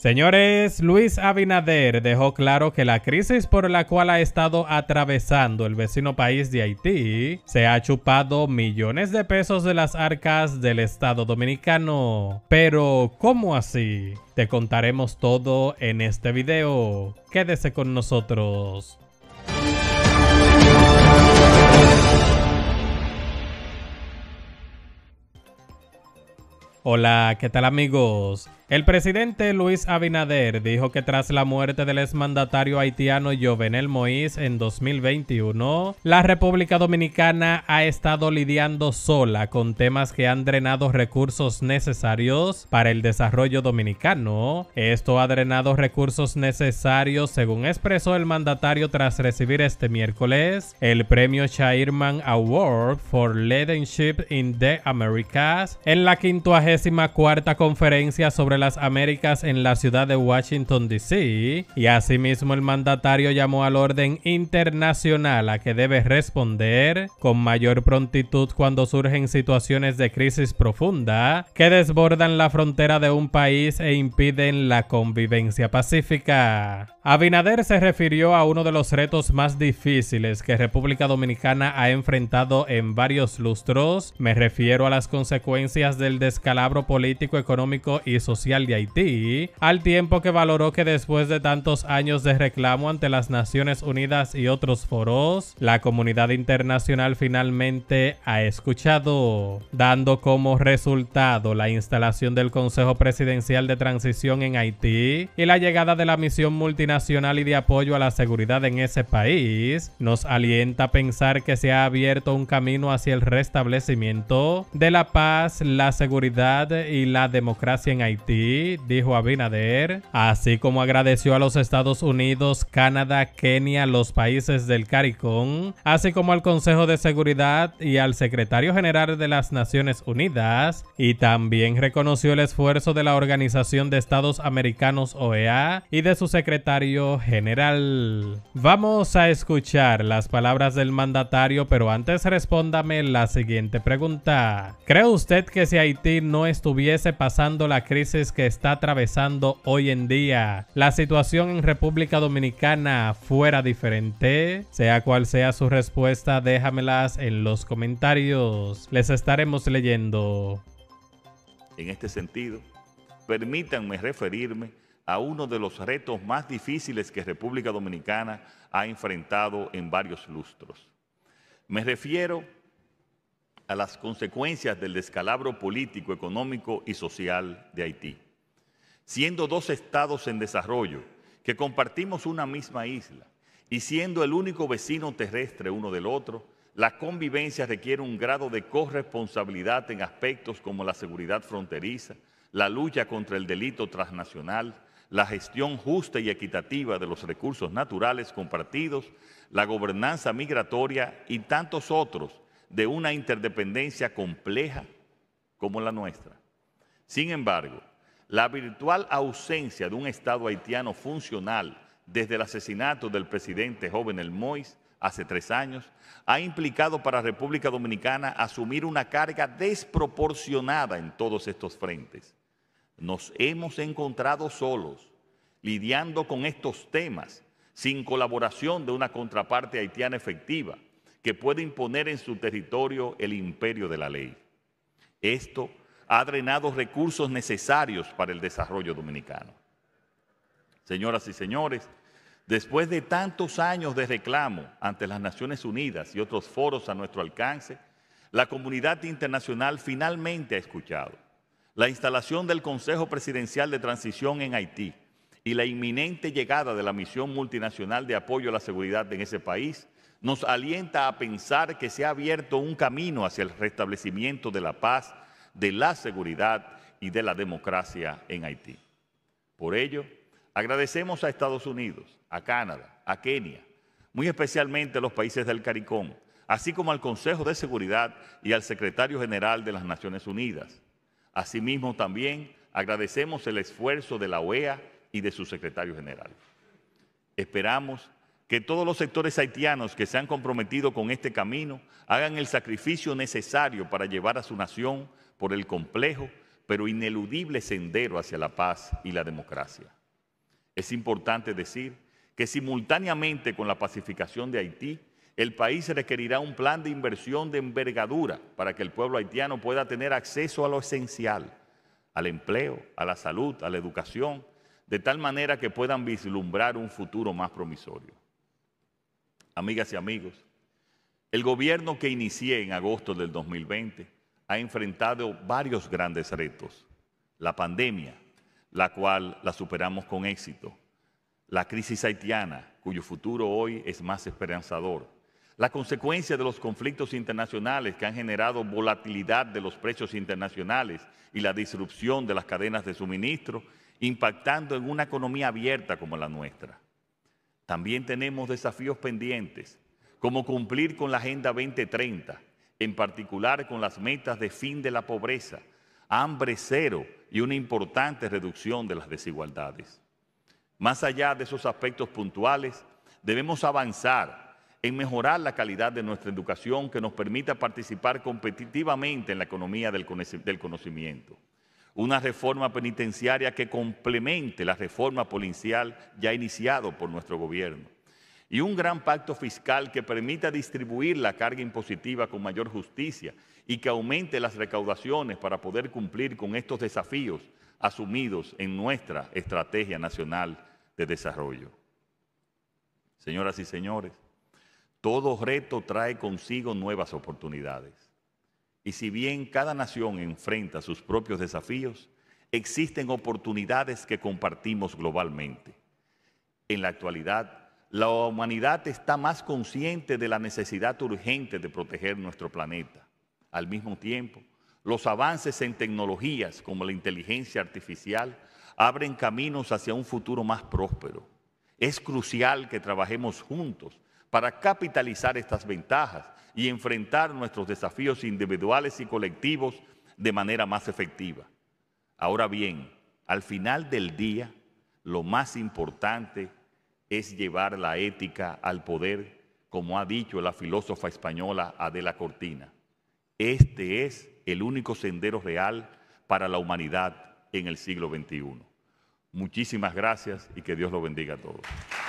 Señores, Luis Abinader dejó claro que la crisis por la cual ha estado atravesando el vecino país de Haití se ha chupado millones de pesos de las arcas del Estado dominicano. Pero, ¿cómo así? Te contaremos todo en este video. Quédese con nosotros. Hola, ¿qué tal amigos? El presidente Luis Abinader dijo que tras la muerte del exmandatario haitiano Jovenel Moïse en 2021, la República Dominicana ha estado lidiando sola con temas que han drenado recursos necesarios para el desarrollo dominicano. Esto ha drenado recursos necesarios, según expresó el mandatario tras recibir este miércoles el premio Chairman Award for Leadership in the Americas en la cuarta Conferencia sobre las Américas en la ciudad de Washington, D.C. Y asimismo el mandatario llamó al orden internacional a que debe responder con mayor prontitud cuando surgen situaciones de crisis profunda que desbordan la frontera de un país e impiden la convivencia pacífica. Abinader se refirió a uno de los retos más difíciles que República Dominicana ha enfrentado en varios lustros. Me refiero a las consecuencias del descalabro político, económico y social de Haití, al tiempo que valoró que después de tantos años de reclamo ante las Naciones Unidas y otros foros, la comunidad internacional finalmente ha escuchado, dando como resultado la instalación del Consejo Presidencial de Transición en Haití y la llegada de la misión multinacional y de apoyo a la seguridad en ese país, nos alienta a pensar que se ha abierto un camino hacia el restablecimiento de la paz, la seguridad, y la democracia en Haití, dijo Abinader, así como agradeció a los Estados Unidos, Canadá, Kenia, los países del CARICOM, así como al Consejo de Seguridad y al secretario general de las Naciones Unidas, y también reconoció el esfuerzo de la Organización de Estados Americanos OEA y de su secretario general. Vamos a escuchar las palabras del mandatario, pero antes respóndame la siguiente pregunta. ¿Cree usted que si Haití no estuviese pasando la crisis que está atravesando hoy en día, la situación en República Dominicana fuera diferente? Sea cual sea su respuesta, déjamelas en los comentarios. Les estaremos leyendo. En este sentido, permítanme referirme a uno de los retos más difíciles que República Dominicana ha enfrentado en varios lustros. Me refiero a las consecuencias del descalabro político, económico y social de Haití. Siendo dos estados en desarrollo que compartimos una misma isla y siendo el único vecino terrestre uno del otro, la convivencia requiere un grado de corresponsabilidad en aspectos como la seguridad fronteriza, la lucha contra el delito transnacional, la gestión justa y equitativa de los recursos naturales compartidos, la gobernanza migratoria y tantos otros de una interdependencia compleja como la nuestra. Sin embargo, la virtual ausencia de un Estado haitiano funcional desde el asesinato del presidente joven El hace tres años ha implicado para República Dominicana asumir una carga desproporcionada en todos estos frentes. Nos hemos encontrado solos, lidiando con estos temas, sin colaboración de una contraparte haitiana efectiva que puede imponer en su territorio el imperio de la ley. Esto ha drenado recursos necesarios para el desarrollo dominicano. Señoras y señores, después de tantos años de reclamo ante las Naciones Unidas y otros foros a nuestro alcance, la comunidad internacional finalmente ha escuchado la instalación del Consejo Presidencial de Transición en Haití y la inminente llegada de la misión multinacional de apoyo a la seguridad en ese país nos alienta a pensar que se ha abierto un camino hacia el restablecimiento de la paz, de la seguridad y de la democracia en Haití. Por ello, agradecemos a Estados Unidos, a Canadá, a Kenia, muy especialmente a los países del CARICOM, así como al Consejo de Seguridad y al Secretario General de las Naciones Unidas. Asimismo, también agradecemos el esfuerzo de la OEA y de su Secretario General. Esperamos que todos los sectores haitianos que se han comprometido con este camino hagan el sacrificio necesario para llevar a su nación por el complejo pero ineludible sendero hacia la paz y la democracia. Es importante decir que simultáneamente con la pacificación de Haití, el país requerirá un plan de inversión de envergadura para que el pueblo haitiano pueda tener acceso a lo esencial, al empleo, a la salud, a la educación, de tal manera que puedan vislumbrar un futuro más promisorio amigas y amigos, el gobierno que inicié en agosto del 2020 ha enfrentado varios grandes retos. La pandemia, la cual la superamos con éxito. La crisis haitiana, cuyo futuro hoy es más esperanzador. La consecuencia de los conflictos internacionales que han generado volatilidad de los precios internacionales y la disrupción de las cadenas de suministro, impactando en una economía abierta como la nuestra. También tenemos desafíos pendientes, como cumplir con la Agenda 2030, en particular con las metas de fin de la pobreza, hambre cero y una importante reducción de las desigualdades. Más allá de esos aspectos puntuales, debemos avanzar en mejorar la calidad de nuestra educación que nos permita participar competitivamente en la economía del conocimiento una reforma penitenciaria que complemente la reforma policial ya iniciado por nuestro gobierno y un gran pacto fiscal que permita distribuir la carga impositiva con mayor justicia y que aumente las recaudaciones para poder cumplir con estos desafíos asumidos en nuestra Estrategia Nacional de Desarrollo. Señoras y señores, todo reto trae consigo nuevas oportunidades y si bien cada nación enfrenta sus propios desafíos, existen oportunidades que compartimos globalmente. En la actualidad, la humanidad está más consciente de la necesidad urgente de proteger nuestro planeta. Al mismo tiempo, los avances en tecnologías como la inteligencia artificial abren caminos hacia un futuro más próspero. Es crucial que trabajemos juntos para capitalizar estas ventajas y enfrentar nuestros desafíos individuales y colectivos de manera más efectiva. Ahora bien, al final del día, lo más importante es llevar la ética al poder, como ha dicho la filósofa española Adela Cortina. Este es el único sendero real para la humanidad en el siglo XXI. Muchísimas gracias y que Dios lo bendiga a todos.